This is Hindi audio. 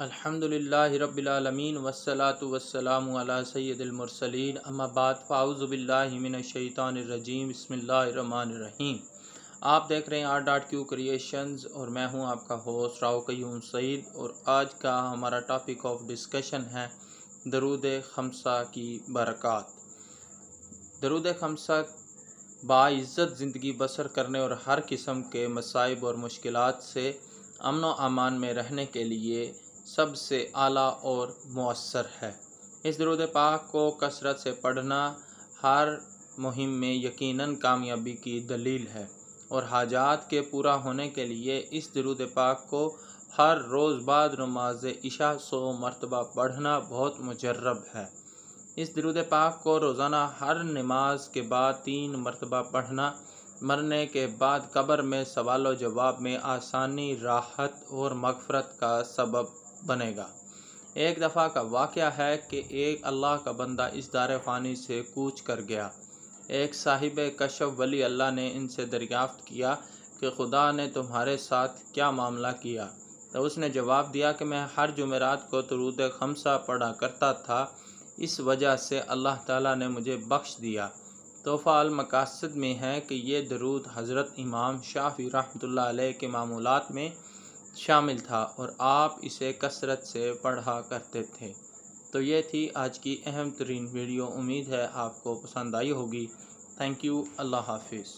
अल्हम्दुलिल्लाहि रब्बिल आलमीन वस्सलातु वस्सलामु अला सय्यदिल मुरसलीन अम्मा बाद फ़ाउज़ु बिल्लाहि मिनश-शैतानिर रजीम बिस्मिल्लाहिर रहमानिर रहीम आप देख रहे हैं आर डॉट क्यू क्रिएशंस और मैं हूं आपका होस्ट राव कयूम सईद और आज का हमारा टॉपिक ऑफ डिस्कशन है दरूद खमसा की बरक़ात दरूद खमसा बाज़्ज़त ज़िंदगी बसर करने और हर किस्म के मसाइब और मुश्किल से अमन व अमान में रहने के लिए सबसे आला और मौसर है इस दरुद पाक को कसरत से पढ़ना हर मुहिम में यकीनन कामयाबी की दलील है और हाजात के पूरा होने के लिए इस दरुद पाक को हर रोज़ बाद नमाज इशा सो मरतबा पढ़ना बहुत मुजरब है इस दरुद पाक को रोज़ाना हर नमाज के बाद तीन मरतबा पढ़ना मरने के बाद कब्र में सवाल जवाब में आसानी राहत और मगफरत का सबब बनेगा एक दफ़ा का वाक़ है कि एक अल्लाह का बंदा इस दार फ़ानी से कूच कर गया एक साहिब कशफ वली अल्लाह ने इनसे दरियाफ़्त किया कि खुदा ने तुम्हारे साथ क्या मामला किया तो उसने जवाब दिया कि मैं हर जुमेरात को तरूद खमसा पढ़ा करता था इस वजह से अल्लाह ताला ने मुझे बख्श दिया तोहफ़ा अलमकासद में है कि ये दरूद हज़रत इमाम शाह रहमत के मामूलत में शामिल था और आप इसे कसरत से पढ़ा करते थे तो ये थी आज की अहम तरीन वीडियो उम्मीद है आपको पसंद आई होगी थैंक यू अल्लाह हाफिज़